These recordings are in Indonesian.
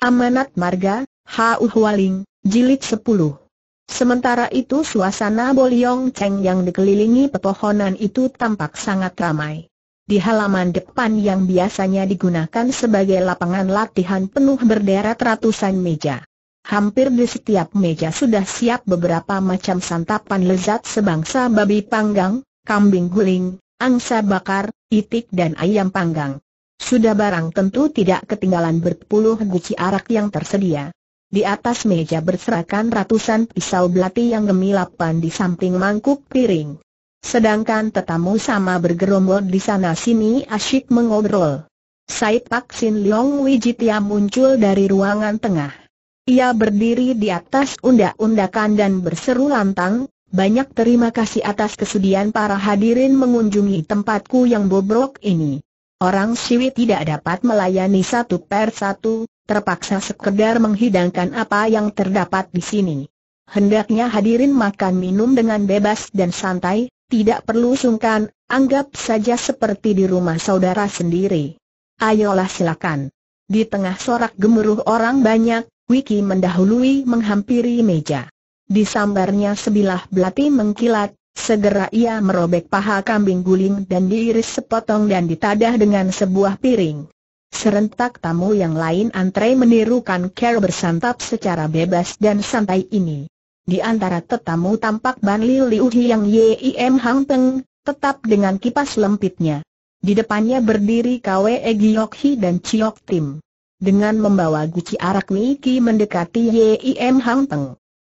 Amanat Marga, Hau Hualing, Jilid 10 Sementara itu suasana Boliong Cheng yang dikelilingi pepohonan itu tampak sangat ramai. Di halaman depan yang biasanya digunakan sebagai lapangan latihan penuh berderet ratusan meja. Hampir di setiap meja sudah siap beberapa macam santapan lezat sebangsa babi panggang, kambing guling, angsa bakar, itik dan ayam panggang. Sudah barang tentu tidak ketinggalan berpuluh guci arak yang tersedia. Di atas meja berserakan ratusan pisau belati yang gemilapan di samping mangkuk piring. Sedangkan tetamu sama bergerombol di sana sini asyik mengobrol. Said Pak Sin Leong Wijitia muncul dari ruangan tengah. Ia berdiri di atas undak-undakan dan berseru lantang, banyak terima kasih atas kesudian para hadirin mengunjungi tempatku yang bobrok ini. Orang Siwi tidak dapat melayani satu per satu, terpaksa sekedar menghidangkan apa yang terdapat di sini. Hendaknya hadirin makan minum dengan bebas dan santai, tidak perlu sungkan, anggap saja seperti di rumah saudara sendiri. Ayolah silakan. Di tengah sorak gemuruh orang banyak, Wiki mendahului menghampiri meja. Disambarnya sebilah belati mengkilat, Segera ia merobek paha kambing guling dan diiris sepotong dan ditadah dengan sebuah piring. Serentak tamu yang lain antre menirukan cara bersantap secara bebas dan santai ini. Di antara tetamu tampak Ban Liu Liu yang Yim Hang Teng, tetap dengan kipas lempitnya. Di depannya berdiri Kwe Giok Hi dan Chiok Tim. Dengan membawa guci arak Niki mendekati Yim Hang Teng.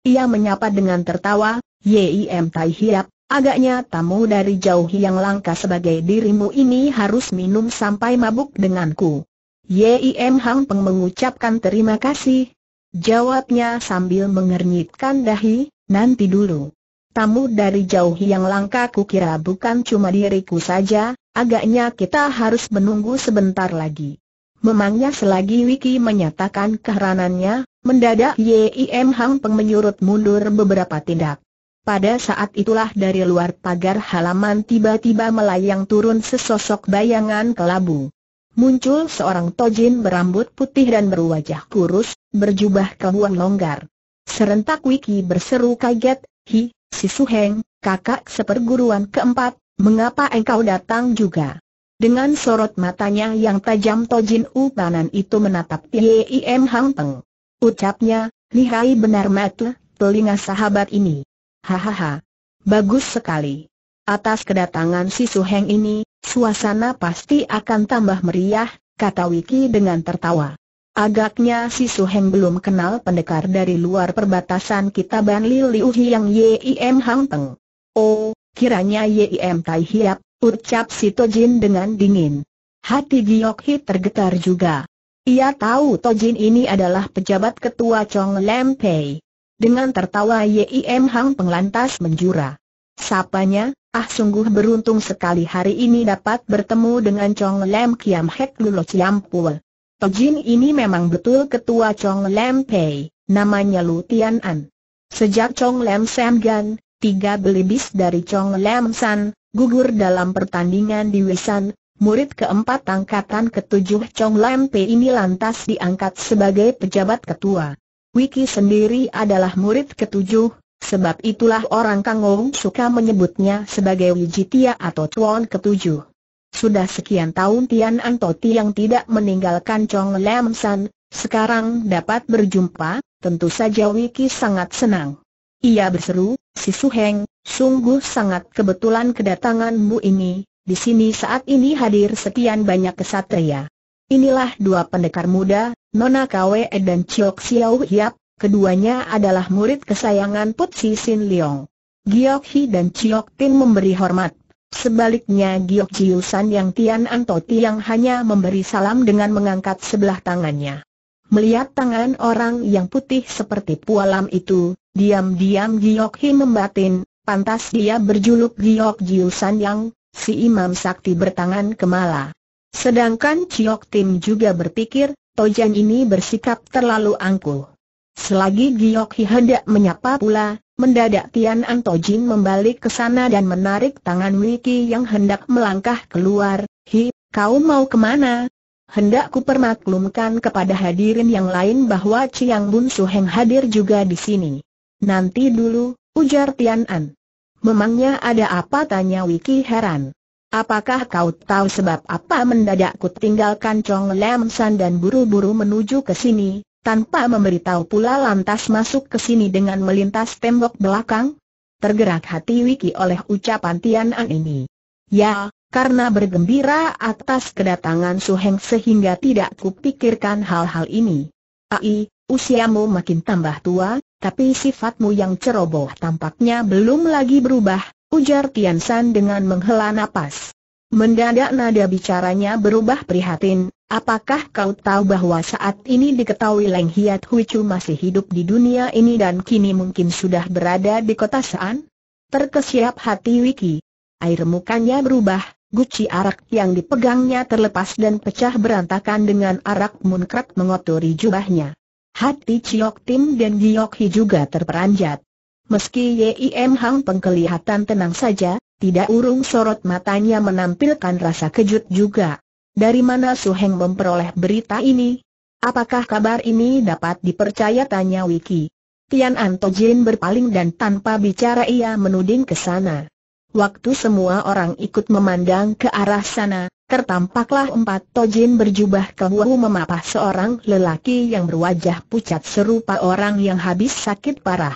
Ia menyapa dengan tertawa, Yim Tai Hiap, agaknya tamu dari jauh yang langka sebagai dirimu ini harus minum sampai mabuk denganku. Yim Hang Peng mengucapkan terima kasih. Jawabnya sambil mengernyitkan dahi, nanti dulu. Tamu dari jauh yang langka ku kira bukan cuma diriku saja, agaknya kita harus menunggu sebentar lagi. Memangnya selagi Wiki menyatakan keheranannya, mendadak Yim Hang Peng menyurut mundur beberapa tindak. Pada saat itulah dari luar pagar halaman tiba-tiba melayang turun sesosok bayangan kelabu. Muncul seorang tojin berambut putih dan berwajah kurus, berjubah kehuang longgar. Serentak Wiki berseru kaget, Hi, si Suheng, kakak seperguruan keempat, mengapa engkau datang juga? Dengan sorot matanya yang tajam Tojin Upanan itu menatap Yim Hang Peng. Ucapnya, lihai benar mata, telinga sahabat ini hahaha. Bagus sekali. Atas kedatangan si Suheng ini, suasana pasti akan tambah meriah, kata Wiki dengan tertawa. Agaknya si Suheng belum kenal pendekar dari luar perbatasan kita Ban Li Liu Hiang Yim Hang Teng. Oh, kiranya Yim Tai Hiap, ucap si Tojin dengan dingin. Hati Giok Hi tergetar juga. Ia tahu Tojin ini adalah pejabat ketua Chong Lam Pei. Dengan tertawa Yim Hang penglantas menjura. Sapanya, ah sungguh beruntung sekali hari ini dapat bertemu dengan Chong Lam Kiam Hek Lulo Chiam Pul. Pejin ini memang betul ketua Chong Lam Pei, namanya Lu Tian An. Sejak Chong Lam Sam Gan, tiga belibis dari Chong Lam San, gugur dalam pertandingan di Wisan, murid keempat angkatan ketujuh Chong Lam Pei ini lantas diangkat sebagai pejabat ketua. Wiki sendiri adalah murid ketujuh, sebab itulah orang Kangou suka menyebutnya sebagai Wijitia atau Tuan ketujuh. Sudah sekian tahun Tian Antoti yang tidak meninggalkan Chong Lam San, sekarang dapat berjumpa, tentu saja Wiki sangat senang. Ia berseru, si Su Heng, sungguh sangat kebetulan kedatanganmu ini, di sini saat ini hadir sekian banyak kesatria. Inilah dua pendekar muda, Nona Kwe dan Chok Xiao Hiap, keduanya adalah murid kesayangan Put Si Sin Leong. Giok Hi dan Chok Tin memberi hormat. Sebaliknya Giok Jiusan yang Tian Anto yang hanya memberi salam dengan mengangkat sebelah tangannya. Melihat tangan orang yang putih seperti pualam itu, diam-diam Giok Hi membatin, pantas dia berjuluk Giok Jiusan yang, si Imam Sakti bertangan kemala. Sedangkan Chiok Tim juga berpikir, Tojan ini bersikap terlalu angkuh. Selagi Giok Hi hendak menyapa pula, mendadak Tian An Tojin membalik ke sana dan menarik tangan Wiki yang hendak melangkah keluar. Hi, kau mau kemana? Hendak ku permaklumkan kepada hadirin yang lain bahwa Ciang Bun Su Heng hadir juga di sini. Nanti dulu, ujar Tian An. Memangnya ada apa tanya Wiki heran. Apakah kau tahu sebab apa mendadak ku tinggalkan Chong Lam San dan buru-buru menuju ke sini, tanpa memberitahu pula lantas masuk ke sini dengan melintas tembok belakang? Tergerak hati Wiki oleh ucapan Tian An ini. Ya, karena bergembira atas kedatangan Su Heng sehingga tidak kupikirkan hal-hal ini. Ai, usiamu makin tambah tua, tapi sifatmu yang ceroboh tampaknya belum lagi berubah, ujar Tian San dengan menghela napas. Mendadak nada bicaranya berubah prihatin, apakah kau tahu bahwa saat ini diketahui Leng Hiat Hui Chu masih hidup di dunia ini dan kini mungkin sudah berada di kota Saan? Terkesiap hati Wiki. Air mukanya berubah, guci arak yang dipegangnya terlepas dan pecah berantakan dengan arak munkrat mengotori jubahnya. Hati Ciok Tim dan Giok Hi juga terperanjat. Meski Yim Hang pengkelihatan tenang saja, tidak urung sorot matanya menampilkan rasa kejut juga. Dari mana Su Heng memperoleh berita ini? Apakah kabar ini dapat dipercaya tanya Wiki? Tian Anto Jin berpaling dan tanpa bicara ia menuding ke sana. Waktu semua orang ikut memandang ke arah sana, tertampaklah empat tojin berjubah kewu memapah seorang lelaki yang berwajah pucat serupa orang yang habis sakit parah.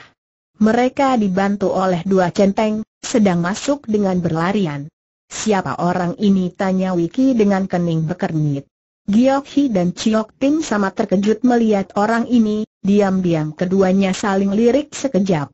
Mereka dibantu oleh dua centeng, sedang masuk dengan berlarian. Siapa orang ini? Tanya Wiki dengan kening berkernit. Giok Hi dan Chiok Tim sama terkejut melihat orang ini, diam-diam keduanya saling lirik sekejap.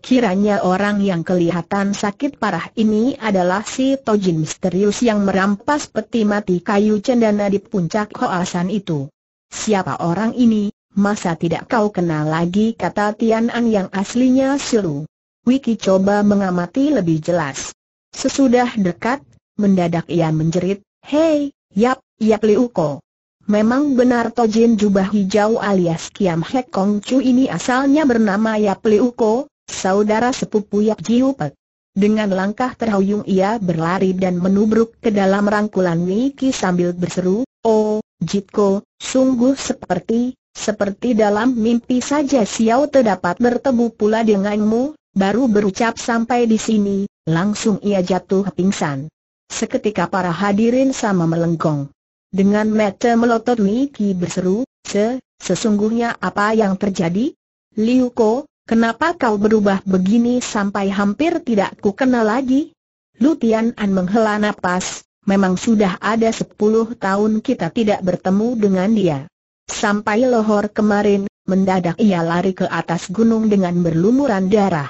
Kiranya orang yang kelihatan sakit parah ini adalah si Tojin misterius yang merampas peti mati kayu cendana di puncak Hoasan itu. Siapa orang ini? Masa tidak kau kenal lagi kata Tian An yang aslinya silu Wiki coba mengamati lebih jelas. Sesudah dekat, mendadak ia menjerit, Hei, Yap, Yap Liuko. Memang benar Tojin jubah hijau alias Kiam Hek Kong Chu ini asalnya bernama Yap Liuko, saudara sepupu Yap Pek. Dengan langkah terhuyung ia berlari dan menubruk ke dalam rangkulan Wiki sambil berseru, Oh, Jitko, sungguh seperti, seperti dalam mimpi saja Xiao Te dapat bertemu pula denganmu, baru berucap sampai di sini, langsung ia jatuh pingsan. Seketika para hadirin sama melengkung. Dengan mata melotot Qi berseru, Se, sesungguhnya apa yang terjadi? Liu Ko, kenapa kau berubah begini sampai hampir tidak ku kenal lagi? Lu Tian An menghela napas, memang sudah ada sepuluh tahun kita tidak bertemu dengan dia. Sampai Lohor kemarin, mendadak ia lari ke atas gunung dengan berlumuran darah.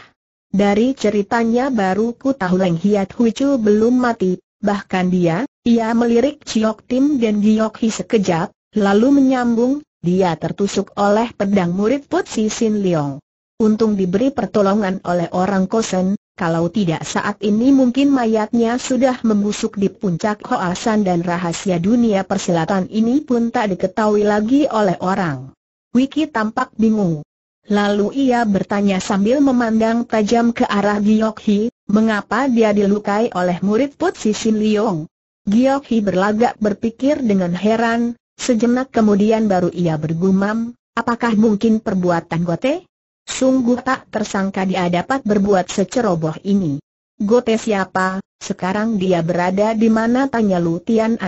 Dari ceritanya baru ku tahu Leng Hiat Hucu belum mati, bahkan dia, ia melirik Chiok Tim dan Giok Hi sekejap, lalu menyambung, dia tertusuk oleh pedang murid Putsi Sin Leong. Untung diberi pertolongan oleh orang kosen, kalau tidak saat ini mungkin mayatnya sudah membusuk di puncak Hoasan dan rahasia dunia persilatan ini pun tak diketahui lagi oleh orang. Wiki tampak bingung. Lalu ia bertanya sambil memandang tajam ke arah Giok mengapa dia dilukai oleh murid Put Sisin Liong. Giok berlagak berpikir dengan heran, sejenak kemudian baru ia bergumam, apakah mungkin perbuatan Gote? Sungguh tak tersangka dia dapat berbuat seceroboh ini. Gote siapa, sekarang dia berada di mana tanya Lu Tian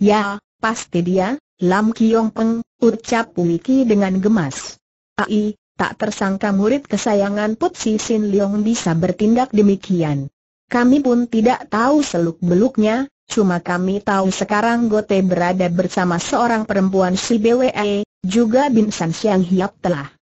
Ya, pasti dia, Lam Kiong Peng, ucap Wiki dengan gemas. Ai, tak tersangka murid kesayangan Put Si Sin Leong bisa bertindak demikian. Kami pun tidak tahu seluk-beluknya, cuma kami tahu sekarang Gote berada bersama seorang perempuan si BWE, juga Bin San Siang Hiap telah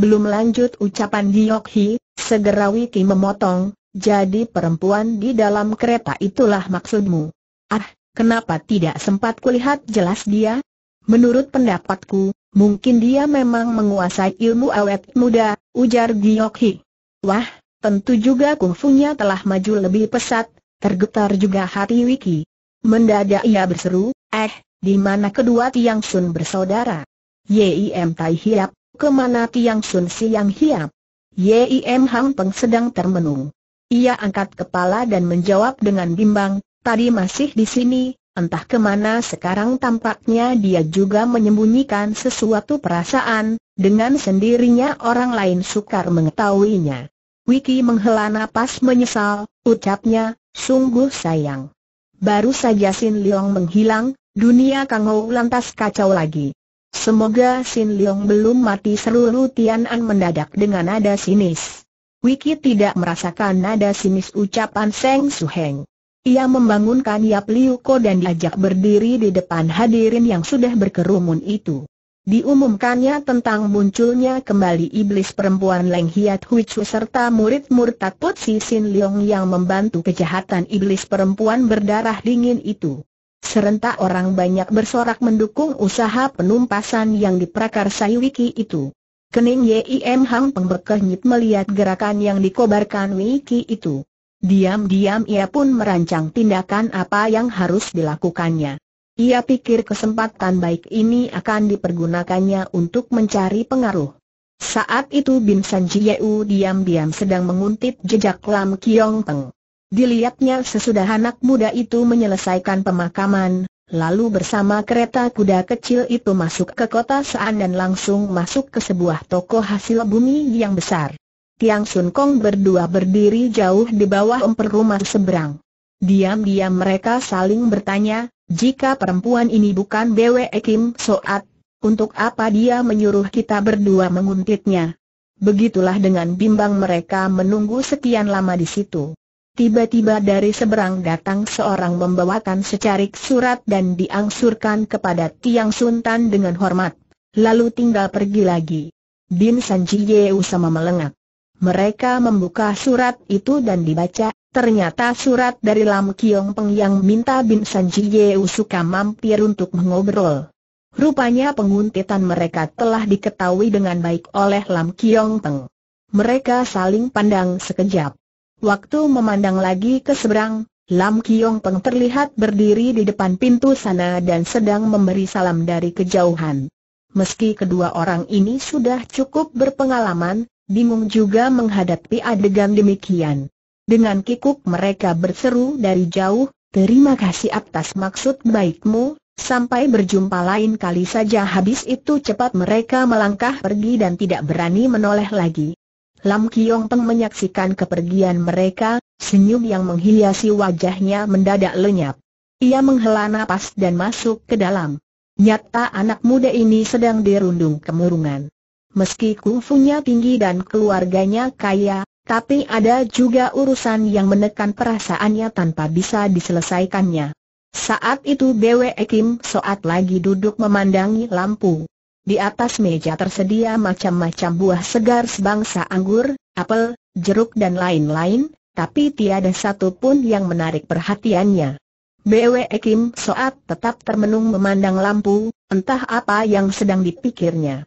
belum lanjut ucapan Giok Hi, segera Wiki memotong, jadi perempuan di dalam kereta itulah maksudmu. Ah, kenapa tidak sempat kulihat jelas dia? Menurut pendapatku, mungkin dia memang menguasai ilmu awet muda, ujar Giok Hi. Wah, tentu juga kungfunya telah maju lebih pesat, tergetar juga hati Wiki. Mendadak ia berseru, eh, di mana kedua tiang sun bersaudara? Yim Tai Hiap, Kemana Tiang Sun Siang Hiap? Yim Hang Peng sedang termenung. Ia angkat kepala dan menjawab dengan bimbang, tadi masih di sini, entah kemana sekarang tampaknya dia juga menyembunyikan sesuatu perasaan, dengan sendirinya orang lain sukar mengetahuinya. Wiki menghela napas menyesal, ucapnya, sungguh sayang. Baru saja Sin Leong menghilang, dunia Kang Ho lantas kacau lagi. Semoga Sin Leong belum mati seru Lu Tian An mendadak dengan nada sinis. Wiki tidak merasakan nada sinis ucapan Seng Su Heng. Ia membangunkan Yap Liu Ko dan diajak berdiri di depan hadirin yang sudah berkerumun itu. Diumumkannya tentang munculnya kembali iblis perempuan Leng Hiat Hui Chu serta murid murtad takut Si Sin Leong yang membantu kejahatan iblis perempuan berdarah dingin itu. Serentak orang banyak bersorak mendukung usaha penumpasan yang diprakarsai Wiki itu. Kening Yim Hang pengbekehnyit melihat gerakan yang dikobarkan Wiki itu. Diam-diam ia pun merancang tindakan apa yang harus dilakukannya. Ia pikir kesempatan baik ini akan dipergunakannya untuk mencari pengaruh. Saat itu Bin San Jieu diam-diam sedang menguntit jejak Lam Kiong Teng. Dilihatnya sesudah anak muda itu menyelesaikan pemakaman, lalu bersama kereta kuda kecil itu masuk ke kota Saan dan langsung masuk ke sebuah toko hasil bumi yang besar. Tiang Sun Kong berdua berdiri jauh di bawah emper rumah seberang. Diam-diam mereka saling bertanya, jika perempuan ini bukan Bwe Kim Soat, untuk apa dia menyuruh kita berdua menguntitnya? Begitulah dengan bimbang mereka menunggu sekian lama di situ. Tiba-tiba dari seberang datang seorang membawakan secarik surat dan diangsurkan kepada Tiang Suntan dengan hormat. Lalu tinggal pergi lagi. Bin Sanji Yeu sama melengak. Mereka membuka surat itu dan dibaca, ternyata surat dari Lam Kiong Peng yang minta Bin Sanji Yeu suka mampir untuk mengobrol. Rupanya penguntitan mereka telah diketahui dengan baik oleh Lam Kiong Peng. Mereka saling pandang sekejap. Waktu memandang lagi ke seberang, Lam Kiong Peng terlihat berdiri di depan pintu sana dan sedang memberi salam dari kejauhan. Meski kedua orang ini sudah cukup berpengalaman, bingung juga menghadapi adegan demikian. Dengan kikuk mereka berseru dari jauh, terima kasih atas maksud baikmu, sampai berjumpa lain kali saja habis itu cepat mereka melangkah pergi dan tidak berani menoleh lagi. Lam Kiong Teng menyaksikan kepergian mereka, senyum yang menghiasi wajahnya mendadak lenyap. Ia menghela nafas dan masuk ke dalam. Nyata anak muda ini sedang dirundung kemurungan. Meski kungfunya tinggi dan keluarganya kaya, tapi ada juga urusan yang menekan perasaannya tanpa bisa diselesaikannya. Saat itu Bwe Kim Soat lagi duduk memandangi lampu. Di atas meja tersedia macam-macam buah segar sebangsa anggur, apel, jeruk dan lain-lain, tapi tiada satu pun yang menarik perhatiannya. BW Kim Soat tetap termenung memandang lampu, entah apa yang sedang dipikirnya.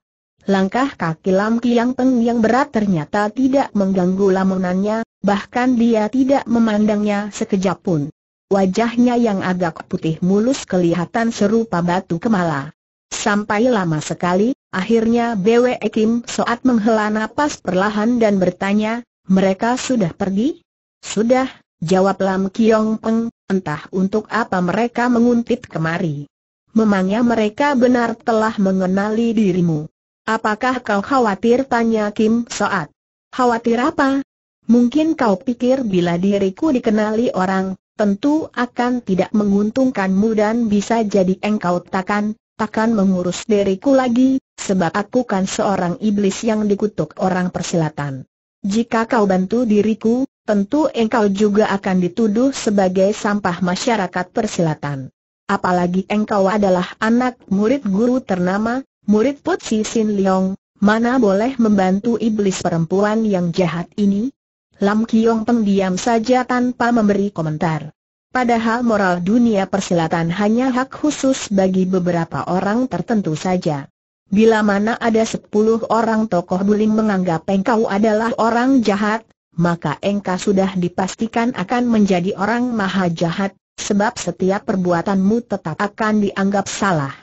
Langkah kaki Lam Kiang Peng yang berat ternyata tidak mengganggu lamunannya, bahkan dia tidak memandangnya sekejap pun. Wajahnya yang agak putih mulus kelihatan serupa batu kemala. Sampai lama sekali, akhirnya Bwe Kim Soat menghela napas perlahan dan bertanya, mereka sudah pergi? Sudah, jawab Lam Kiong Peng, entah untuk apa mereka menguntit kemari. Memangnya mereka benar telah mengenali dirimu. Apakah kau khawatir tanya Kim Soat? Khawatir apa? Mungkin kau pikir bila diriku dikenali orang, tentu akan tidak menguntungkanmu dan bisa jadi engkau takkan, takkan mengurus diriku lagi, sebab aku kan seorang iblis yang dikutuk orang persilatan. Jika kau bantu diriku, tentu engkau juga akan dituduh sebagai sampah masyarakat persilatan. Apalagi engkau adalah anak murid guru ternama, murid Putsi Sin Leong, mana boleh membantu iblis perempuan yang jahat ini? Lam Kiong pendiam saja tanpa memberi komentar. Padahal moral dunia persilatan hanya hak khusus bagi beberapa orang tertentu saja. Bila mana ada sepuluh orang tokoh bulim menganggap engkau adalah orang jahat, maka engkau sudah dipastikan akan menjadi orang maha jahat, sebab setiap perbuatanmu tetap akan dianggap salah.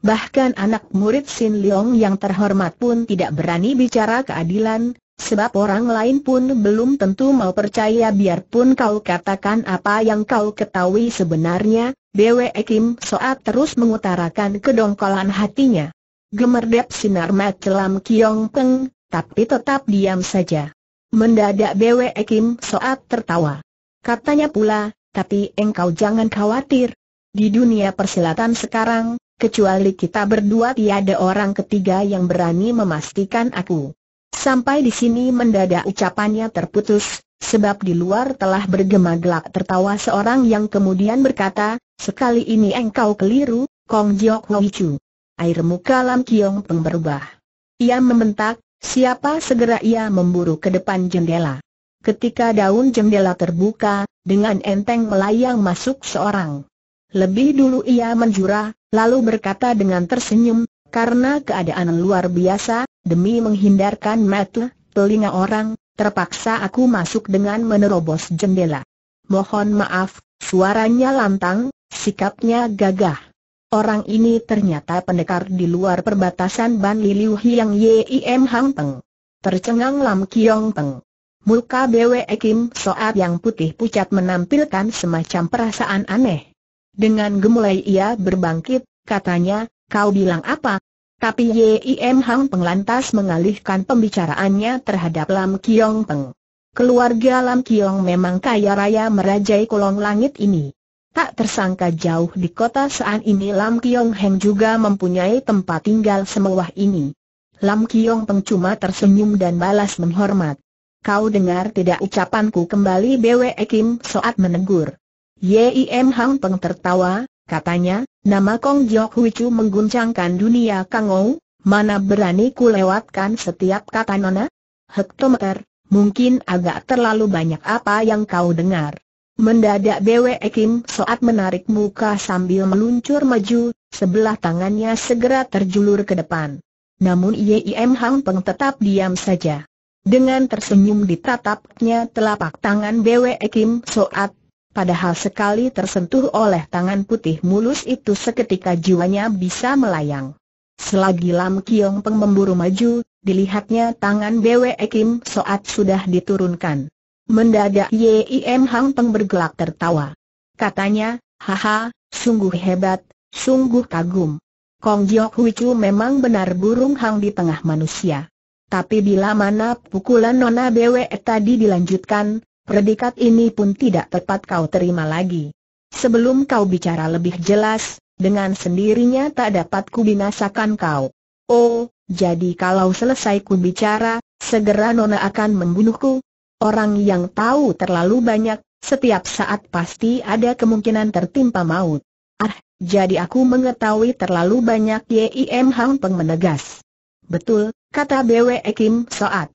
Bahkan anak murid Sin Leong yang terhormat pun tidak berani bicara keadilan, Sebab orang lain pun belum tentu mau percaya biarpun kau katakan apa yang kau ketahui sebenarnya, Bwe Kim Soat terus mengutarakan kedongkolan hatinya. Gemerdep sinar mat celam Kiong Peng, tapi tetap diam saja. Mendadak Bwe Kim Soat tertawa. Katanya pula, tapi engkau jangan khawatir. Di dunia persilatan sekarang, kecuali kita berdua tiada orang ketiga yang berani memastikan aku. Sampai di sini mendadak ucapannya terputus, sebab di luar telah bergema gelak tertawa seorang yang kemudian berkata, sekali ini engkau keliru, Kong Jiok Hoi Chu. Air muka Lam Kiong Peng berubah. Ia membentak, siapa segera ia memburu ke depan jendela. Ketika daun jendela terbuka, dengan enteng melayang masuk seorang. Lebih dulu ia menjura, lalu berkata dengan tersenyum, karena keadaan luar biasa, demi menghindarkan mata, telinga orang, terpaksa aku masuk dengan menerobos jendela. Mohon maaf, suaranya lantang, sikapnya gagah. Orang ini ternyata pendekar di luar perbatasan Ban Liliu Hiang Yim Hang Peng. Tercengang Lam Kiong Peng. Muka Bwe Kim Soat yang putih pucat menampilkan semacam perasaan aneh. Dengan gemulai ia berbangkit, katanya, Kau bilang apa? Tapi Yim Hang penglantas mengalihkan pembicaraannya terhadap Lam Kiong Peng. Keluarga Lam Kiong memang kaya raya merajai kolong langit ini. Tak tersangka jauh di kota Saan ini Lam Kiong Heng juga mempunyai tempat tinggal semewah ini. Lam Kiong Peng cuma tersenyum dan balas menghormat. Kau dengar tidak ucapanku kembali Bwe Kim Soat menegur. Yim Hang Peng tertawa, Katanya, nama Kong Jok Huichu mengguncangkan dunia Kang Ou, mana berani ku lewatkan setiap kata Nona? Hektometer, mungkin agak terlalu banyak apa yang kau dengar. Mendadak Bwe Kim saat menarik muka sambil meluncur maju, sebelah tangannya segera terjulur ke depan. Namun Yim Hang Peng tetap diam saja. Dengan tersenyum ditatapnya telapak tangan Bwe Kim Soat, Padahal sekali tersentuh oleh tangan putih mulus itu seketika jiwanya bisa melayang. Selagi Lam Kiong Peng memburu maju, dilihatnya tangan Bwe Kim Soat sudah diturunkan. Mendadak Yim Hang Peng bergelak tertawa. Katanya, haha, sungguh hebat, sungguh kagum. Kong Jok Hui Chu memang benar burung hang di tengah manusia. Tapi bila mana pukulan Nona Bwe tadi dilanjutkan, predikat ini pun tidak tepat kau terima lagi. Sebelum kau bicara lebih jelas, dengan sendirinya tak dapat ku binasakan kau. Oh, jadi kalau selesai ku bicara, segera Nona akan membunuhku. Orang yang tahu terlalu banyak, setiap saat pasti ada kemungkinan tertimpa maut. Ah, jadi aku mengetahui terlalu banyak Yim Hang Peng menegas. Betul, kata Bwe Kim Soat.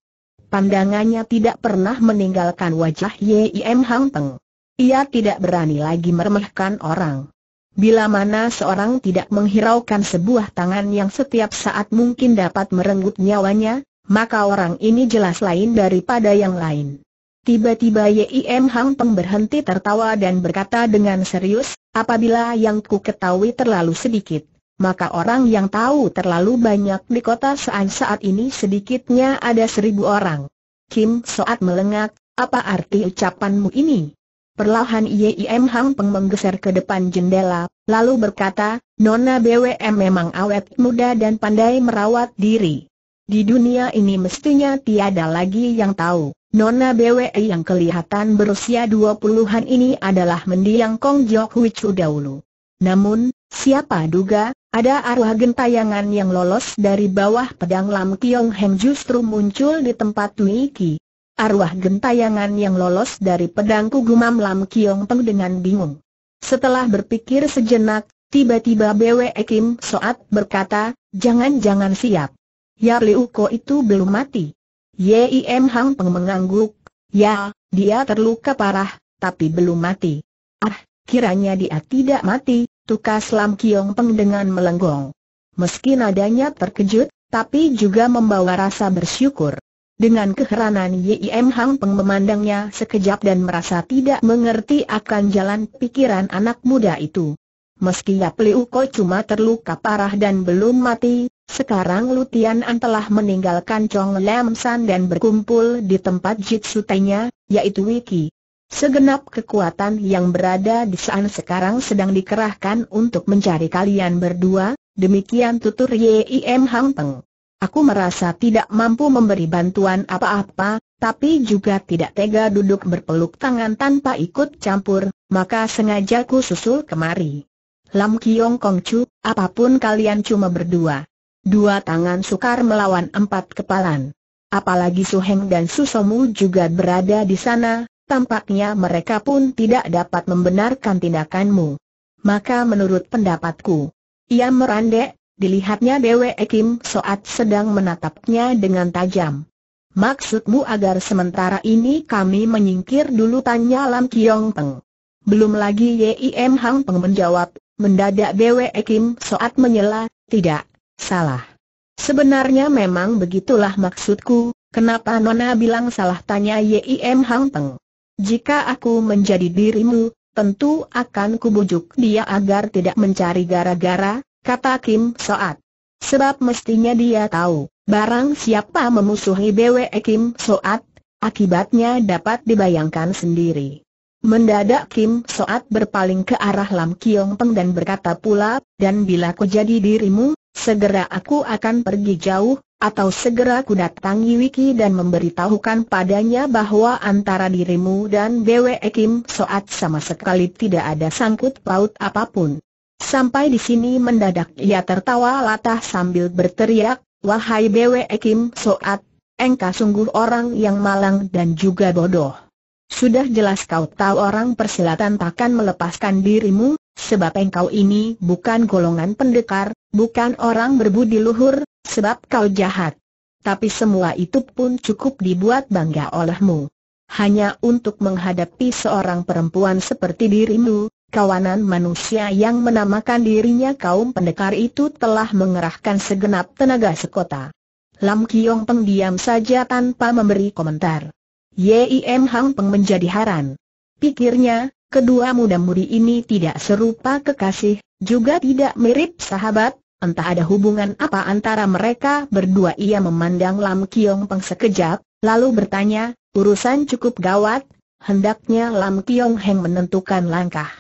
Pandangannya tidak pernah meninggalkan wajah Yim Hang Teng. Ia tidak berani lagi meremehkan orang. Bila mana seorang tidak menghiraukan sebuah tangan yang setiap saat mungkin dapat merenggut nyawanya, maka orang ini jelas lain daripada yang lain. Tiba-tiba Yim Hang Teng berhenti tertawa dan berkata dengan serius, apabila yang ku ketahui terlalu sedikit, maka orang yang tahu terlalu banyak di kota Saan saat ini sedikitnya ada seribu orang. Kim Soat melengak, apa arti ucapanmu ini? Perlahan Yim Hang Peng menggeser ke depan jendela, lalu berkata, Nona BWM memang awet muda dan pandai merawat diri. Di dunia ini mestinya tiada lagi yang tahu. Nona BWE yang kelihatan berusia dua puluhan ini adalah mendiang Kong Jok Hui Chu dahulu. Namun, Siapa duga, ada arwah gentayangan yang lolos dari bawah pedang Lam Kiong Heng justru muncul di tempat Wei Ki. Arwah gentayangan yang lolos dari pedangku gumam Lam Kiong Peng dengan bingung. Setelah berpikir sejenak, tiba-tiba Bwe Kim Soat berkata, jangan-jangan siap. Ya Liu Ko itu belum mati. Yim Hang Peng mengangguk, ya, dia terluka parah, tapi belum mati. Ah, kiranya dia tidak mati, Tukas Lam Kiong Peng dengan melenggong. Meski nadanya terkejut, tapi juga membawa rasa bersyukur. Dengan keheranan Yim Hang Peng memandangnya sekejap dan merasa tidak mengerti akan jalan pikiran anak muda itu. Meski Yap Liu Ko cuma terluka parah dan belum mati, sekarang Lutian An telah meninggalkan Chong Lam San dan berkumpul di tempat Tanya, yaitu Wiki. Segenap kekuatan yang berada di sana sekarang sedang dikerahkan untuk mencari kalian berdua, demikian tutur Yim Hang Peng. Aku merasa tidak mampu memberi bantuan apa-apa, tapi juga tidak tega duduk berpeluk tangan tanpa ikut campur, maka sengaja ku susul kemari. Lam Kiong Kong Chu, apapun kalian cuma berdua. Dua tangan sukar melawan empat kepalan. Apalagi Su Heng dan Su Somu juga berada di sana, tampaknya mereka pun tidak dapat membenarkan tindakanmu. Maka menurut pendapatku, ia merandek, dilihatnya Dewe Ekim saat sedang menatapnya dengan tajam. Maksudmu agar sementara ini kami menyingkir dulu tanya Lam Kiong Peng. Belum lagi Yim Hang Peng menjawab, mendadak Dewe Ekim saat menyela, tidak, salah. Sebenarnya memang begitulah maksudku, Kenapa Nona bilang salah tanya Yim Hang Peng? Jika aku menjadi dirimu, tentu akan kubujuk dia agar tidak mencari gara-gara, kata Kim Soat. Sebab mestinya dia tahu, barang siapa memusuhi BWE Kim Soat, akibatnya dapat dibayangkan sendiri. Mendadak Kim Soat berpaling ke arah Lam Kiong Peng dan berkata pula, dan bila ku jadi dirimu, segera aku akan pergi jauh, atau segera ku datangi Wiki dan memberitahukan padanya bahwa antara dirimu dan Bwe Kim Soat sama sekali tidak ada sangkut paut apapun. Sampai di sini mendadak ia tertawa latah sambil berteriak, Wahai Bwe Kim Soat, engkau sungguh orang yang malang dan juga bodoh. Sudah jelas kau tahu orang persilatan takkan melepaskan dirimu, sebab engkau ini bukan golongan pendekar, bukan orang berbudi luhur, sebab kau jahat. Tapi semua itu pun cukup dibuat bangga olehmu. Hanya untuk menghadapi seorang perempuan seperti dirimu, kawanan manusia yang menamakan dirinya kaum pendekar itu telah mengerahkan segenap tenaga sekota. Lam Kiong Peng diam saja tanpa memberi komentar. Yim Hang Peng menjadi haran. Pikirnya, kedua muda muri ini tidak serupa kekasih, juga tidak mirip sahabat, Entah ada hubungan apa antara mereka berdua ia memandang Lam Kiong Peng sekejap, lalu bertanya, urusan cukup gawat, hendaknya Lam Kiong Heng menentukan langkah.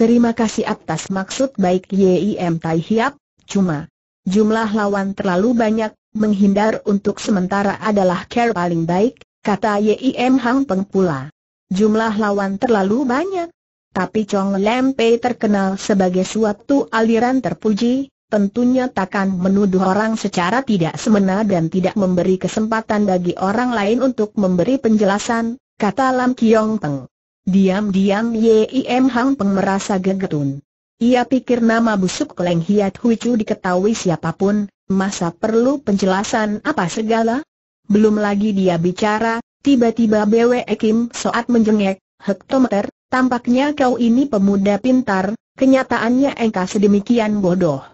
Terima kasih atas maksud baik YIM Tai Hiap, cuma jumlah lawan terlalu banyak, menghindar untuk sementara adalah care paling baik, kata YIM Hang Peng pula. Jumlah lawan terlalu banyak. Tapi Chong Lam Pei terkenal sebagai suatu aliran terpuji, tentunya takkan menuduh orang secara tidak semena dan tidak memberi kesempatan bagi orang lain untuk memberi penjelasan, kata Lam Kiong Peng. Diam-diam Yim Hang Peng merasa gegetun. Ia pikir nama busuk Leng Hiat Hui Chu diketahui siapapun, masa perlu penjelasan apa segala? Belum lagi dia bicara, tiba-tiba Bwe Kim Soat menjengek, hektometer, tampaknya kau ini pemuda pintar, kenyataannya engkau sedemikian bodoh.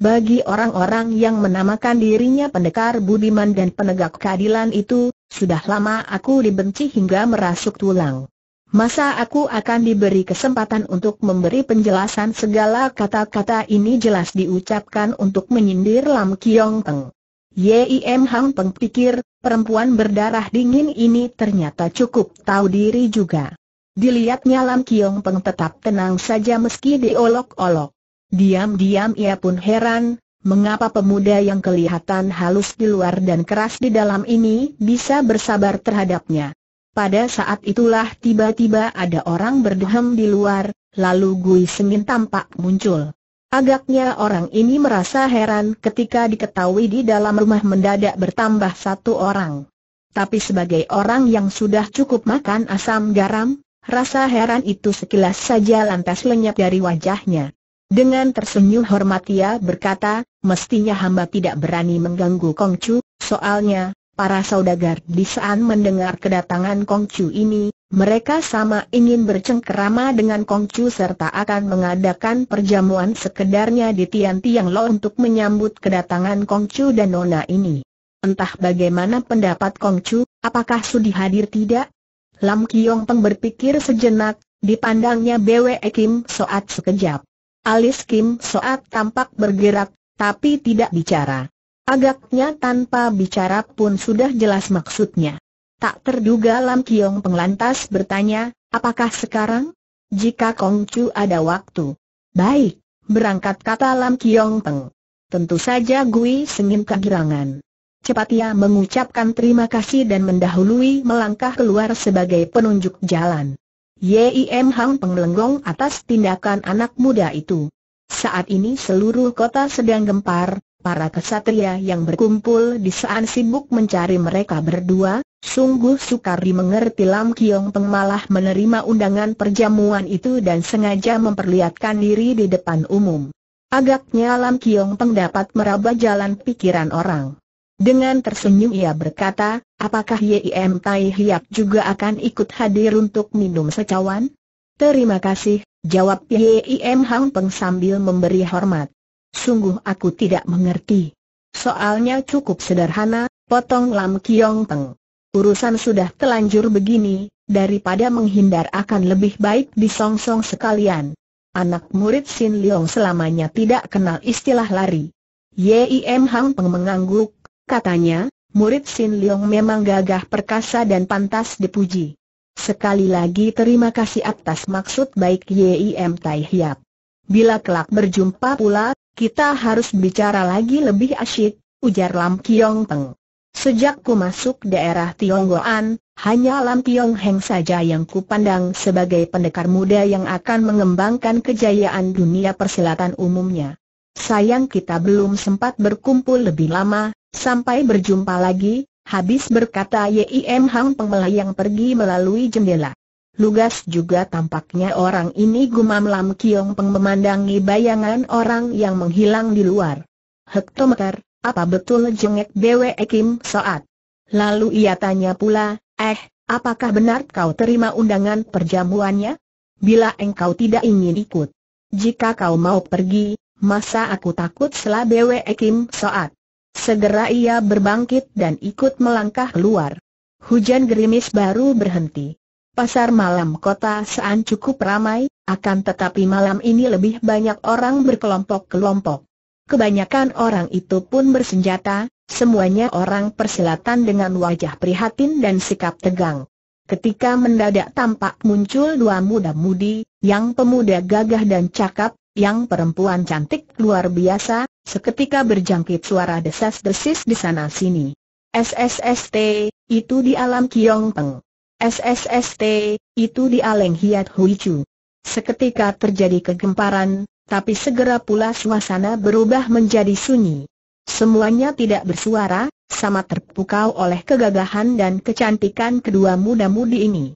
Bagi orang-orang yang menamakan dirinya pendekar budiman dan penegak keadilan itu, sudah lama aku dibenci hingga merasuk tulang. Masa aku akan diberi kesempatan untuk memberi penjelasan segala kata-kata ini jelas diucapkan untuk menyindir Lam Kiong Teng. Yim Hang Peng pikir, perempuan berdarah dingin ini ternyata cukup tahu diri juga. Dilihatnya Lam Kiong Peng tetap tenang saja meski diolok-olok. Diam-diam ia pun heran, mengapa pemuda yang kelihatan halus di luar dan keras di dalam ini bisa bersabar terhadapnya. Pada saat itulah tiba-tiba ada orang berdehem di luar, lalu Gui Sengin tampak muncul. Agaknya orang ini merasa heran ketika diketahui di dalam rumah mendadak bertambah satu orang. Tapi sebagai orang yang sudah cukup makan asam garam, rasa heran itu sekilas saja lantas lenyap dari wajahnya. Dengan tersenyum hormat ia berkata, mestinya hamba tidak berani mengganggu Kongcu, soalnya, para saudagar di Saan mendengar kedatangan Kongcu ini, mereka sama ingin bercengkerama dengan Kongcu serta akan mengadakan perjamuan sekedarnya di Tian tiang lo untuk menyambut kedatangan Kongcu dan Nona ini. Entah bagaimana pendapat Kongcu, apakah sudi hadir tidak? Lam Kiong Peng berpikir sejenak, dipandangnya Bwe Kim Soat sekejap. Alis Kim Soat tampak bergerak, tapi tidak bicara. Agaknya tanpa bicara pun sudah jelas maksudnya. Tak terduga Lam Kiong penglantas bertanya, apakah sekarang? Jika Kong Chu ada waktu. Baik, berangkat kata Lam Kiong Peng. Tentu saja Gui Sengin kegirangan. Cepat ia mengucapkan terima kasih dan mendahului melangkah keluar sebagai penunjuk jalan. Yim Hang penglenggong atas tindakan anak muda itu. Saat ini seluruh kota sedang gempar, para kesatria yang berkumpul di saat sibuk mencari mereka berdua, sungguh sukar dimengerti Lam Kiong Peng malah menerima undangan perjamuan itu dan sengaja memperlihatkan diri di depan umum. Agaknya Lam Kiong Peng dapat meraba jalan pikiran orang. Dengan tersenyum ia berkata, apakah YIM Tai Hiap juga akan ikut hadir untuk minum secawan? Terima kasih, jawab YIM Hang Peng sambil memberi hormat. Sungguh aku tidak mengerti. Soalnya cukup sederhana, potong Lam Kiong Peng. Urusan sudah telanjur begini, daripada menghindar akan lebih baik disongsong sekalian. Anak murid Sin Leong selamanya tidak kenal istilah lari. YIM Hang Peng mengangguk, Katanya, murid Sin Leong memang gagah perkasa dan pantas dipuji. Sekali lagi terima kasih atas maksud baik Yim Tai Hiap. Bila kelak berjumpa pula, kita harus bicara lagi lebih asyik, ujar Lam Kiong Peng. Sejak ku masuk daerah Tionggoan, hanya Lam Tiong Heng saja yang ku pandang sebagai pendekar muda yang akan mengembangkan kejayaan dunia persilatan umumnya. Sayang kita belum sempat berkumpul lebih lama, sampai berjumpa lagi, habis berkata Yim Hang Pengmelayang pergi melalui jendela. Lugas juga tampaknya orang ini gumam Lam Kiong Peng memandangi bayangan orang yang menghilang di luar. Hektometer, apa betul jengek Bwe Kim Soat? Lalu ia tanya pula, eh, apakah benar kau terima undangan perjamuannya? Bila engkau tidak ingin ikut, jika kau mau pergi, masa aku takut selah selabewe ekim Soat. Segera ia berbangkit dan ikut melangkah keluar. Hujan gerimis baru berhenti. Pasar malam kota Sean cukup ramai, akan tetapi malam ini lebih banyak orang berkelompok-kelompok. Kebanyakan orang itu pun bersenjata, semuanya orang persilatan dengan wajah prihatin dan sikap tegang. Ketika mendadak tampak muncul dua muda-mudi, yang pemuda gagah dan cakap, yang perempuan cantik luar biasa, seketika berjangkit suara desas-desis di sana-sini. SSST, itu di alam Kiong Peng. SSST, itu di Aleng Hiat Hui Chu. Seketika terjadi kegemparan, tapi segera pula suasana berubah menjadi sunyi. Semuanya tidak bersuara, sama terpukau oleh kegagahan dan kecantikan kedua muda-mudi ini.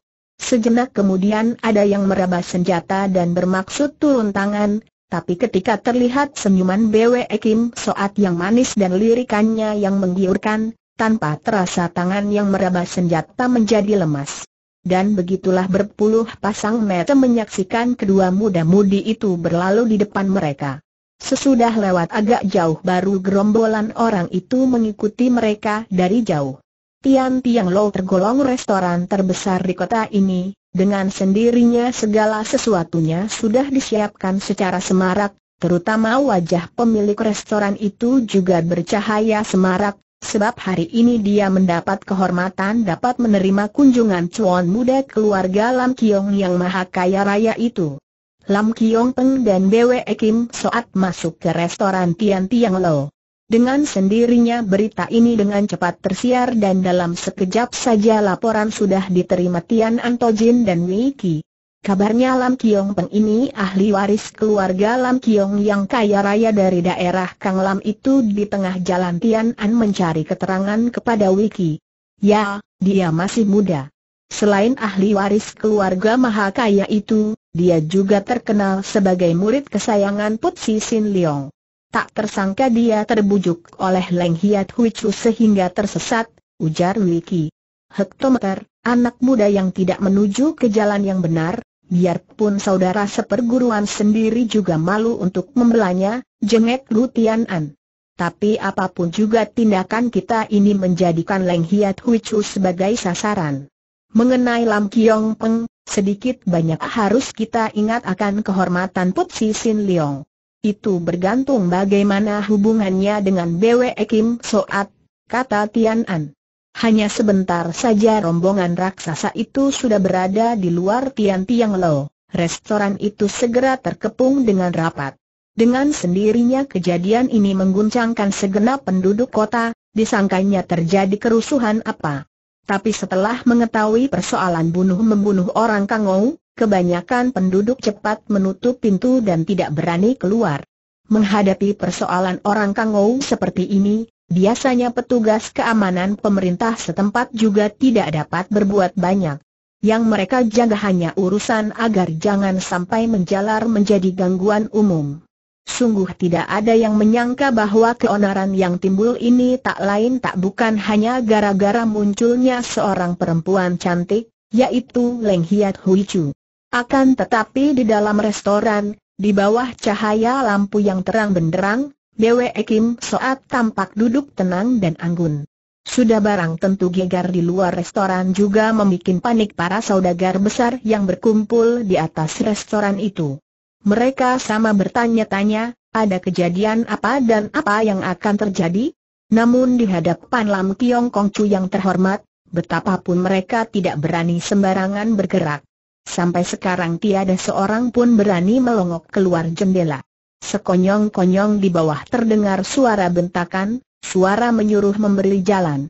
Sejenak kemudian ada yang meraba senjata dan bermaksud turun tangan, tapi ketika terlihat senyuman Bwe Kim Soat yang manis dan lirikannya yang menggiurkan, tanpa terasa tangan yang meraba senjata menjadi lemas. Dan begitulah berpuluh pasang mata menyaksikan kedua muda-mudi itu berlalu di depan mereka. Sesudah lewat agak jauh baru gerombolan orang itu mengikuti mereka dari jauh. Tian Tiang Lo tergolong restoran terbesar di kota ini, dengan sendirinya segala sesuatunya sudah disiapkan secara semarak, terutama wajah pemilik restoran itu juga bercahaya semarak, sebab hari ini dia mendapat kehormatan dapat menerima kunjungan cuan muda keluarga Lam Kiong yang maha kaya raya itu. Lam Kiong Peng dan Bwe Kim saat masuk ke restoran Tian Tiang Lo. Dengan sendirinya berita ini dengan cepat tersiar dan dalam sekejap saja laporan sudah diterima Tian Antojin dan Wiki. Kabarnya Lam Kiong Peng ini ahli waris keluarga Lam Kiong yang kaya raya dari daerah Kang Lam itu di tengah jalan Tian An mencari keterangan kepada Wiki. Ya, dia masih muda. Selain ahli waris keluarga maha kaya itu, dia juga terkenal sebagai murid kesayangan Putsi Sin Leong. Tak tersangka dia terbujuk oleh Leng Hiat Hui Chu sehingga tersesat, ujar Wiki. Hektometer, anak muda yang tidak menuju ke jalan yang benar, biarpun saudara seperguruan sendiri juga malu untuk membelanya, jengek Lu Tianan. Tapi apapun juga tindakan kita ini menjadikan Leng Hiat Hui Chu sebagai sasaran. Mengenai Lam Kiong Peng, sedikit banyak harus kita ingat akan kehormatan Putsi Sin Leong. Itu bergantung bagaimana hubungannya dengan BWE Kim Soat, kata Tian An. Hanya sebentar saja rombongan raksasa itu sudah berada di luar Tian Tiang Lo, restoran itu segera terkepung dengan rapat. Dengan sendirinya kejadian ini mengguncangkan segenap penduduk kota, disangkanya terjadi kerusuhan apa. Tapi setelah mengetahui persoalan bunuh-membunuh orang Kangou, kebanyakan penduduk cepat menutup pintu dan tidak berani keluar. Menghadapi persoalan orang kangou seperti ini, biasanya petugas keamanan pemerintah setempat juga tidak dapat berbuat banyak. Yang mereka jaga hanya urusan agar jangan sampai menjalar menjadi gangguan umum. Sungguh tidak ada yang menyangka bahwa keonaran yang timbul ini tak lain tak bukan hanya gara-gara munculnya seorang perempuan cantik, yaitu Leng Hiat Hui Chu. Akan tetapi di dalam restoran, di bawah cahaya lampu yang terang benderang, Dewa Kim Soat tampak duduk tenang dan anggun. Sudah barang tentu gegar di luar restoran juga membuat panik para saudagar besar yang berkumpul di atas restoran itu. Mereka sama bertanya-tanya, ada kejadian apa dan apa yang akan terjadi? Namun di hadapan Lam Kong Chu yang terhormat, betapapun mereka tidak berani sembarangan bergerak. Sampai sekarang tiada seorang pun berani melongok keluar jendela. Sekonyong-konyong di bawah terdengar suara bentakan, suara menyuruh memberi jalan.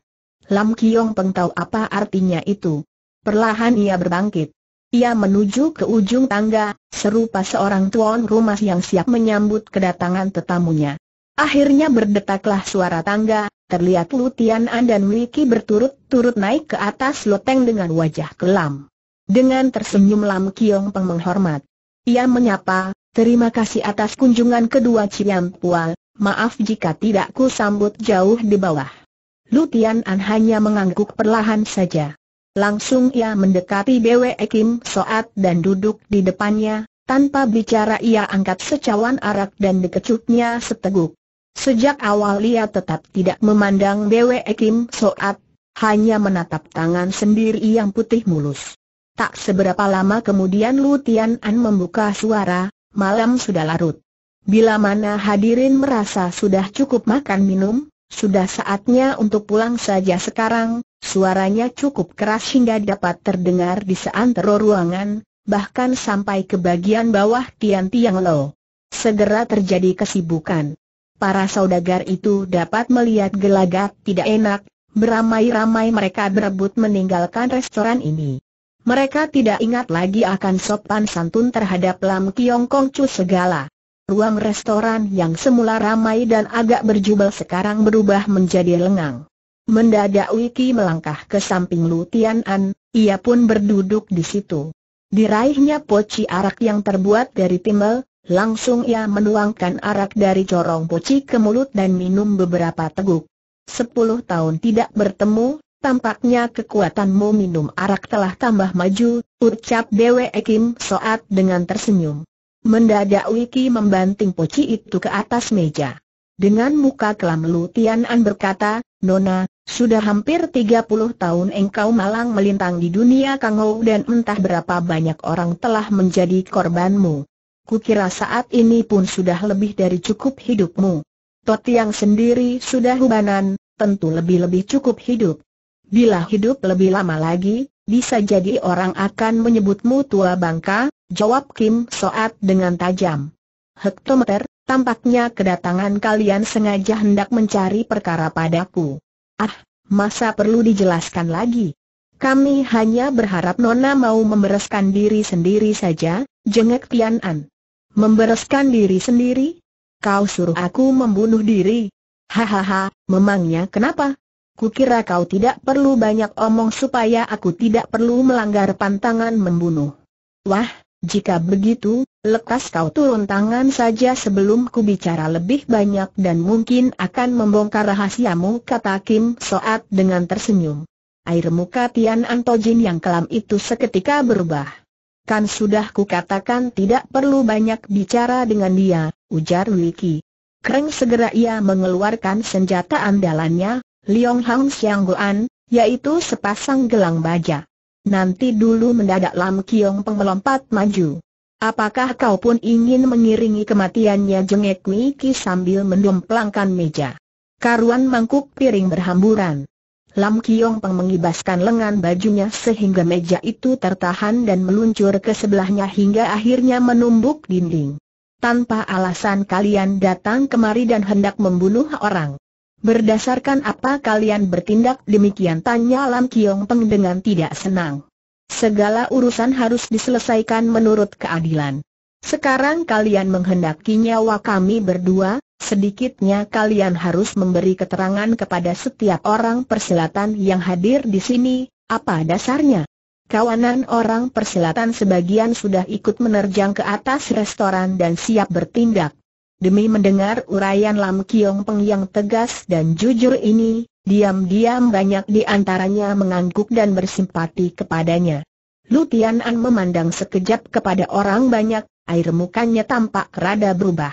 Lam Kiong Peng tahu apa artinya itu. Perlahan ia berbangkit. Ia menuju ke ujung tangga, serupa seorang tuan rumah yang siap menyambut kedatangan tetamunya. Akhirnya berdetaklah suara tangga, terlihat Lutian An dan Wiki berturut-turut naik ke atas loteng dengan wajah kelam. Dengan tersenyum Lam Kiong Peng menghormat. Ia menyapa, terima kasih atas kunjungan kedua Ciam Pua, maaf jika tidak ku sambut jauh di bawah. Lu An hanya mengangguk perlahan saja. Langsung ia mendekati Bwe Kim Soat dan duduk di depannya, tanpa bicara ia angkat secawan arak dan dikecutnya seteguk. Sejak awal ia tetap tidak memandang Bwe Kim Soat, hanya menatap tangan sendiri yang putih mulus. Tak seberapa lama kemudian Lu Tian An membuka suara, malam sudah larut. Bila mana hadirin merasa sudah cukup makan minum, sudah saatnya untuk pulang saja sekarang, suaranya cukup keras hingga dapat terdengar di seantero ruangan, bahkan sampai ke bagian bawah Tian Tiang Lo. Segera terjadi kesibukan. Para saudagar itu dapat melihat gelagat tidak enak, beramai-ramai mereka berebut meninggalkan restoran ini. Mereka tidak ingat lagi akan sopan santun terhadap Lam Kiong Kong Chu segala. Ruang restoran yang semula ramai dan agak berjubel sekarang berubah menjadi lengang. Mendadak Wiki melangkah ke samping Lu An, ia pun berduduk di situ. Diraihnya poci arak yang terbuat dari timbel, langsung ia menuangkan arak dari corong poci ke mulut dan minum beberapa teguk. Sepuluh tahun tidak bertemu, Tampaknya kekuatanmu minum arak telah tambah maju, ucap Bwe Ekim Soat dengan tersenyum. Mendadak Wiki membanting poci itu ke atas meja. Dengan muka kelam Lu An berkata, Nona, sudah hampir 30 tahun engkau malang melintang di dunia Kangou dan entah berapa banyak orang telah menjadi korbanmu. Kukira saat ini pun sudah lebih dari cukup hidupmu. yang sendiri sudah hubanan, tentu lebih-lebih cukup hidup. Bila hidup lebih lama lagi, bisa jadi orang akan menyebutmu tua bangka, jawab Kim Soat dengan tajam. Hektometer, tampaknya kedatangan kalian sengaja hendak mencari perkara padaku. Ah, masa perlu dijelaskan lagi? Kami hanya berharap Nona mau membereskan diri sendiri saja, jengek Tian An. Membereskan diri sendiri? Kau suruh aku membunuh diri? Hahaha, memangnya kenapa? Kukira kau tidak perlu banyak omong supaya aku tidak perlu melanggar pantangan membunuh. Wah, jika begitu, lekas kau turun tangan saja sebelum ku bicara lebih banyak dan mungkin akan membongkar rahasiamu kata Kim Soat dengan tersenyum. Air muka Tian Antojin yang kelam itu seketika berubah. Kan sudah ku katakan tidak perlu banyak bicara dengan dia, ujar Wiki. Kreng segera ia mengeluarkan senjata andalannya, Liong Hang Xiang Guan, yaitu sepasang gelang baja. Nanti dulu mendadak Lam Kiong Peng melompat maju. Apakah kau pun ingin mengiringi kematiannya jengek Miki sambil mendomplangkan meja? Karuan mangkuk piring berhamburan. Lam Kiong Peng mengibaskan lengan bajunya sehingga meja itu tertahan dan meluncur ke sebelahnya hingga akhirnya menumbuk dinding. Tanpa alasan kalian datang kemari dan hendak membunuh orang. Berdasarkan apa kalian bertindak demikian tanya Lam Kiong Peng dengan tidak senang. Segala urusan harus diselesaikan menurut keadilan. Sekarang kalian menghendaki nyawa kami berdua, sedikitnya kalian harus memberi keterangan kepada setiap orang persilatan yang hadir di sini, apa dasarnya? Kawanan orang persilatan sebagian sudah ikut menerjang ke atas restoran dan siap bertindak. Demi mendengar uraian Lam Kiong Peng yang tegas dan jujur ini, diam-diam banyak di antaranya mengangguk dan bersimpati kepadanya. Lu Tian An memandang sekejap kepada orang banyak, air mukanya tampak rada berubah.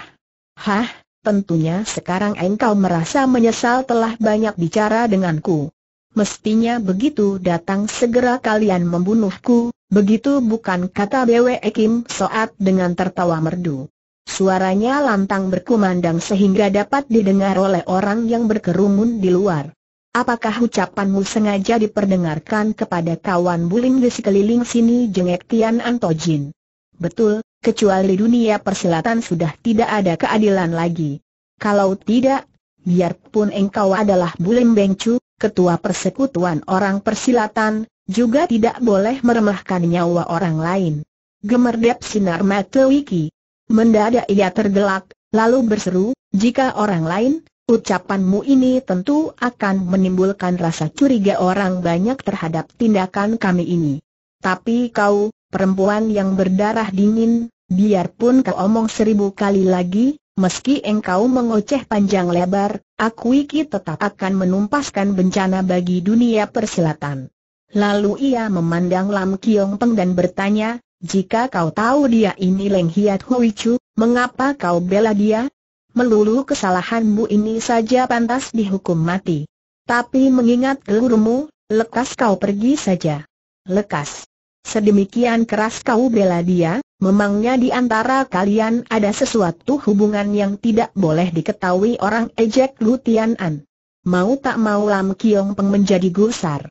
Hah, tentunya sekarang engkau merasa menyesal telah banyak bicara denganku. Mestinya begitu datang segera kalian membunuhku, begitu bukan kata Bwe Kim Soat dengan tertawa merdu. Suaranya lantang berkumandang sehingga dapat didengar oleh orang yang berkerumun di luar. Apakah ucapanmu sengaja diperdengarkan kepada kawan buling di sekeliling sini jengek Tian Antojin? Betul, kecuali dunia persilatan sudah tidak ada keadilan lagi. Kalau tidak, biarpun engkau adalah Bulim Bengcu, ketua persekutuan orang persilatan, juga tidak boleh meremehkan nyawa orang lain. Gemerdep sinar mata Wiki, Mendadak ia tergelak, lalu berseru, jika orang lain, ucapanmu ini tentu akan menimbulkan rasa curiga orang banyak terhadap tindakan kami ini. Tapi kau, perempuan yang berdarah dingin, biarpun kau omong seribu kali lagi, meski engkau mengoceh panjang lebar, aku iki tetap akan menumpaskan bencana bagi dunia persilatan. Lalu ia memandang Lam Kiong Peng dan bertanya, jika kau tahu dia ini Leng Hiat Hui Chu, mengapa kau bela dia? Melulu kesalahanmu ini saja pantas dihukum mati. Tapi mengingat gurumu, lekas kau pergi saja. Lekas. Sedemikian keras kau bela dia, memangnya di antara kalian ada sesuatu hubungan yang tidak boleh diketahui orang ejek Lutian An. Mau tak mau Lam Kiong Peng menjadi gusar.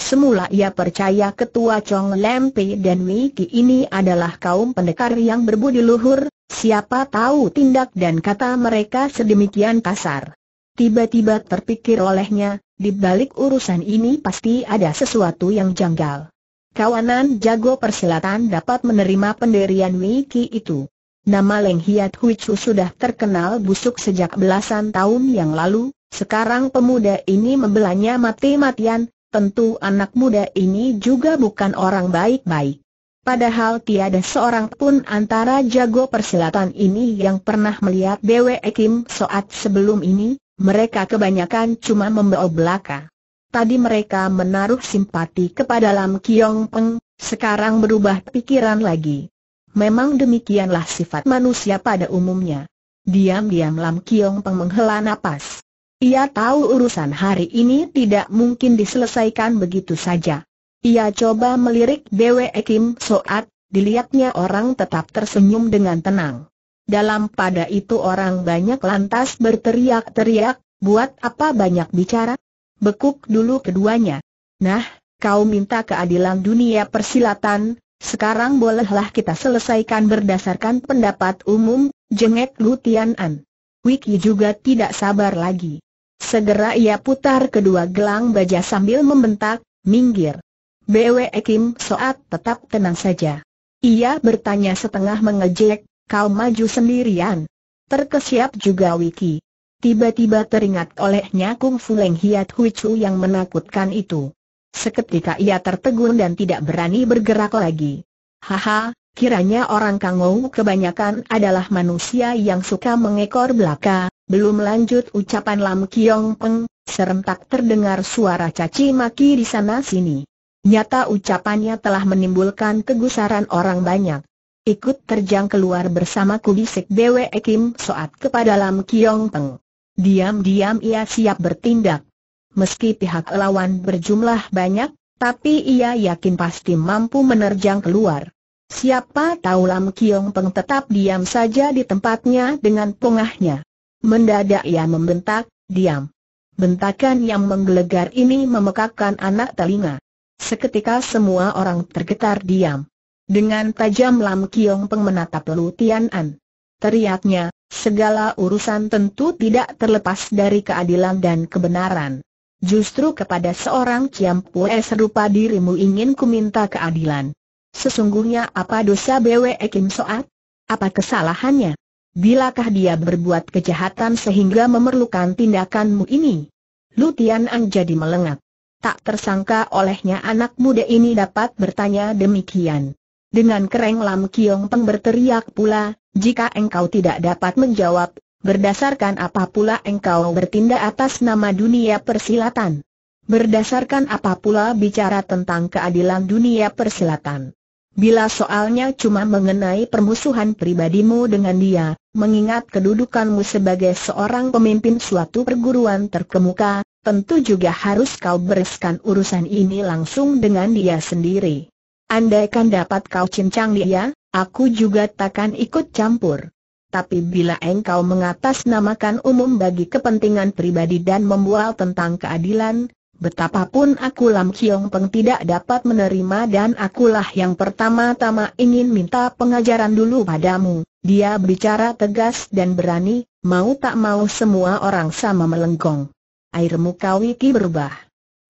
Semula ia percaya ketua Chong Lempi dan Wiki ini adalah kaum pendekar yang berbudi luhur, siapa tahu tindak dan kata mereka sedemikian kasar. Tiba-tiba terpikir olehnya, di balik urusan ini pasti ada sesuatu yang janggal. Kawanan jago persilatan dapat menerima pendirian Wiki itu. Nama Leng Hiat Hui Chu sudah terkenal busuk sejak belasan tahun yang lalu, sekarang pemuda ini membelanya mati-matian, tentu anak muda ini juga bukan orang baik-baik. Padahal tiada seorang pun antara jago persilatan ini yang pernah melihat Dewa Kim saat sebelum ini, mereka kebanyakan cuma membawa belaka. Tadi mereka menaruh simpati kepada Lam Kiong Peng, sekarang berubah pikiran lagi. Memang demikianlah sifat manusia pada umumnya. Diam-diam Lam Kiong Peng menghela napas. Ia tahu urusan hari ini tidak mungkin diselesaikan begitu saja. Ia coba melirik Bwe Kim Soat, dilihatnya orang tetap tersenyum dengan tenang. Dalam pada itu orang banyak lantas berteriak-teriak, buat apa banyak bicara? Bekuk dulu keduanya. Nah, kau minta keadilan dunia persilatan, sekarang bolehlah kita selesaikan berdasarkan pendapat umum, jengek Lu An. Wiki juga tidak sabar lagi. Segera ia putar kedua gelang baja sambil membentak, minggir. BW Kim Soat tetap tenang saja. Ia bertanya setengah mengejek, kau maju sendirian. Terkesiap juga Wiki. Tiba-tiba teringat olehnya Kung Fu Leng Hiat Hui Chu yang menakutkan itu. Seketika ia tertegun dan tidak berani bergerak lagi. Haha, kiranya orang Kangou kebanyakan adalah manusia yang suka mengekor belaka, belum lanjut ucapan Lam Kiong Peng, serentak terdengar suara caci maki di sana sini. Nyata ucapannya telah menimbulkan kegusaran orang banyak. Ikut terjang keluar bersama kubisik Bwe Ekim Soat kepada Lam Kiong Peng. Diam-diam ia siap bertindak. Meski pihak lawan berjumlah banyak, tapi ia yakin pasti mampu menerjang keluar. Siapa tahu Lam Kiong Peng tetap diam saja di tempatnya dengan pongahnya. Mendadak ia membentak, diam. Bentakan yang menggelegar ini memekakkan anak telinga. Seketika semua orang tergetar diam. Dengan tajam Lam Kiong Peng menatap Lu Tian An. Teriaknya, segala urusan tentu tidak terlepas dari keadilan dan kebenaran. Justru kepada seorang Ciam Pue serupa dirimu ingin ku minta keadilan. Sesungguhnya apa dosa Bwe Kim Soat? Apa kesalahannya? Bilakah dia berbuat kejahatan sehingga memerlukan tindakanmu ini? Lu Ang jadi melengak. Tak tersangka olehnya anak muda ini dapat bertanya demikian. Dengan kereng Lam Kiong Peng berteriak pula, jika engkau tidak dapat menjawab, berdasarkan apa pula engkau bertindak atas nama dunia persilatan? Berdasarkan apa pula bicara tentang keadilan dunia persilatan? Bila soalnya cuma mengenai permusuhan pribadimu dengan dia, mengingat kedudukanmu sebagai seorang pemimpin suatu perguruan terkemuka, tentu juga harus kau bereskan urusan ini langsung dengan dia sendiri. Andaikan dapat kau cincang dia, aku juga takkan ikut campur. Tapi bila engkau mengatasnamakan umum bagi kepentingan pribadi dan membual tentang keadilan, Betapapun aku Lam Kiong Peng tidak dapat menerima dan akulah yang pertama-tama ingin minta pengajaran dulu padamu. Dia berbicara tegas dan berani, mau tak mau semua orang sama melengkung. Air muka Wiki berubah.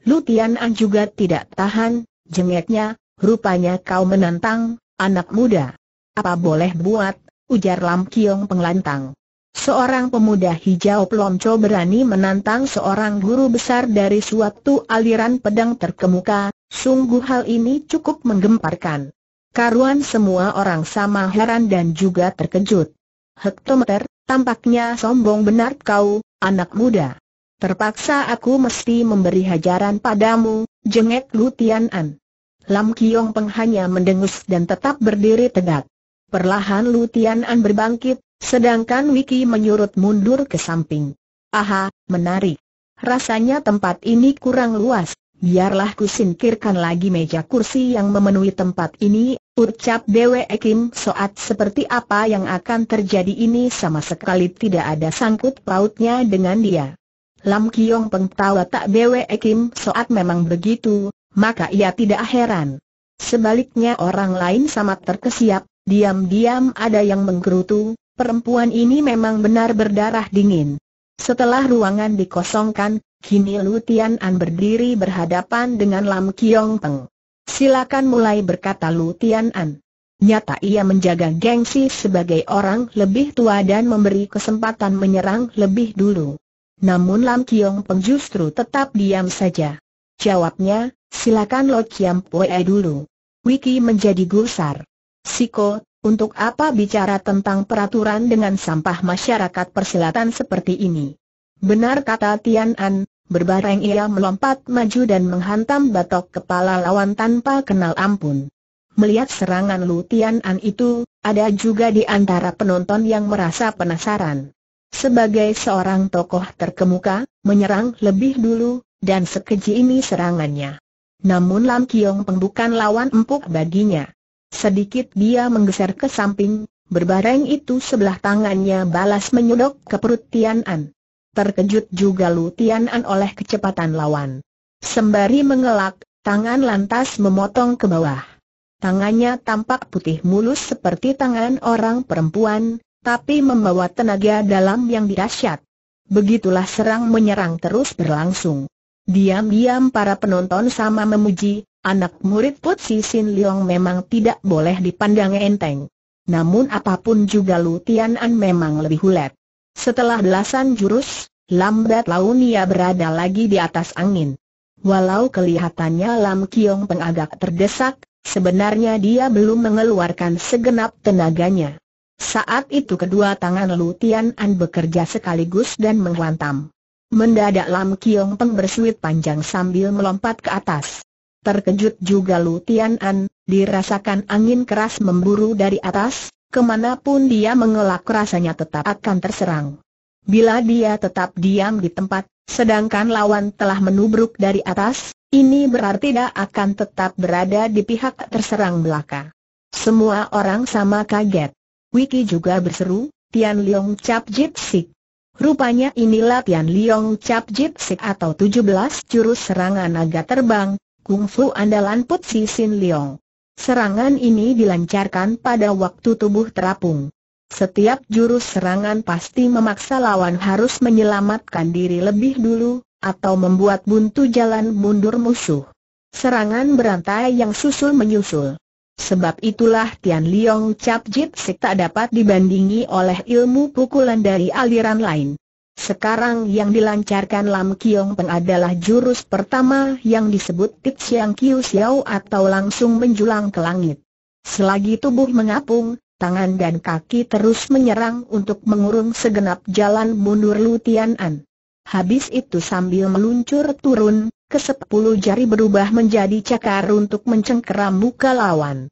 Lutian An juga tidak tahan, jengeknya, rupanya kau menantang, anak muda. Apa boleh buat, ujar Lam Kiong lantang. Seorang pemuda hijau pelonco berani menantang seorang guru besar dari suatu aliran pedang terkemuka, sungguh hal ini cukup menggemparkan. Karuan semua orang sama heran dan juga terkejut. Hektometer, tampaknya sombong benar kau, anak muda. Terpaksa aku mesti memberi hajaran padamu, jengek Lu An. Lam Kiong Peng hanya mendengus dan tetap berdiri tegak. Perlahan Lu An berbangkit, Sedangkan Wiki menyurut mundur ke samping. Aha, menarik. Rasanya tempat ini kurang luas, biarlah singkirkan lagi meja kursi yang memenuhi tempat ini, ucap Dewe Ekim Soat seperti apa yang akan terjadi ini sama sekali tidak ada sangkut pautnya dengan dia. Lam Kiong Peng tawa tak Dewe Ekim Soat memang begitu, maka ia tidak heran. Sebaliknya orang lain sama terkesiap, diam-diam ada yang menggerutu, perempuan ini memang benar berdarah dingin. Setelah ruangan dikosongkan, kini Lu Tian An berdiri berhadapan dengan Lam Kiong Peng. Silakan mulai berkata Lu Tian An. Nyata ia menjaga gengsi sebagai orang lebih tua dan memberi kesempatan menyerang lebih dulu. Namun Lam Kiong Peng justru tetap diam saja. Jawabnya, silakan Lo Kiam Pue dulu. Wiki menjadi gusar. Siko, untuk apa bicara tentang peraturan dengan sampah masyarakat persilatan seperti ini? Benar kata Tian An, berbareng ia melompat maju dan menghantam batok kepala lawan tanpa kenal ampun. Melihat serangan Lu Tian An itu, ada juga di antara penonton yang merasa penasaran. Sebagai seorang tokoh terkemuka, menyerang lebih dulu, dan sekeji ini serangannya. Namun Lam Kiong Peng bukan lawan empuk baginya. Sedikit dia menggeser ke samping, berbareng itu sebelah tangannya balas menyodok ke perut Tian An. Terkejut juga Lu Tian An oleh kecepatan lawan. Sembari mengelak, tangan lantas memotong ke bawah. Tangannya tampak putih mulus seperti tangan orang perempuan, tapi membawa tenaga dalam yang dirasyat. Begitulah serang menyerang terus berlangsung. Diam-diam para penonton sama memuji, anak murid Put Si Sin Leong memang tidak boleh dipandang enteng. Namun apapun juga Lu Tian An memang lebih hulet. Setelah belasan jurus, lambat laun ia berada lagi di atas angin. Walau kelihatannya Lam Kiong Peng agak terdesak, sebenarnya dia belum mengeluarkan segenap tenaganya. Saat itu kedua tangan Lu Tian An bekerja sekaligus dan menghantam. Mendadak Lam Kiong Peng bersuit panjang sambil melompat ke atas. Terkejut juga Lu Tian An, dirasakan angin keras memburu dari atas, kemanapun dia mengelak rasanya tetap akan terserang. Bila dia tetap diam di tempat, sedangkan lawan telah menubruk dari atas, ini berarti dia akan tetap berada di pihak terserang belaka. Semua orang sama kaget. Wiki juga berseru, Tian Leong Cap Jip Sik. Rupanya inilah Tian Liong Cap Jip Sik atau 17 jurus serangan naga terbang, kungfu andalan Put Si Sin Liong. Serangan ini dilancarkan pada waktu tubuh terapung. Setiap jurus serangan pasti memaksa lawan harus menyelamatkan diri lebih dulu, atau membuat buntu jalan mundur musuh. Serangan berantai yang susul menyusul. Sebab itulah Tian Liong Cap Jit Sik tak dapat dibandingi oleh ilmu pukulan dari aliran lain. Sekarang yang dilancarkan Lam Kiong Peng adalah jurus pertama yang disebut Tit Siang Kiu Siau atau langsung menjulang ke langit. Selagi tubuh mengapung, tangan dan kaki terus menyerang untuk mengurung segenap jalan mundur Tian An. Habis itu sambil meluncur turun, kesepuluh jari berubah menjadi cakar untuk mencengkeram muka lawan.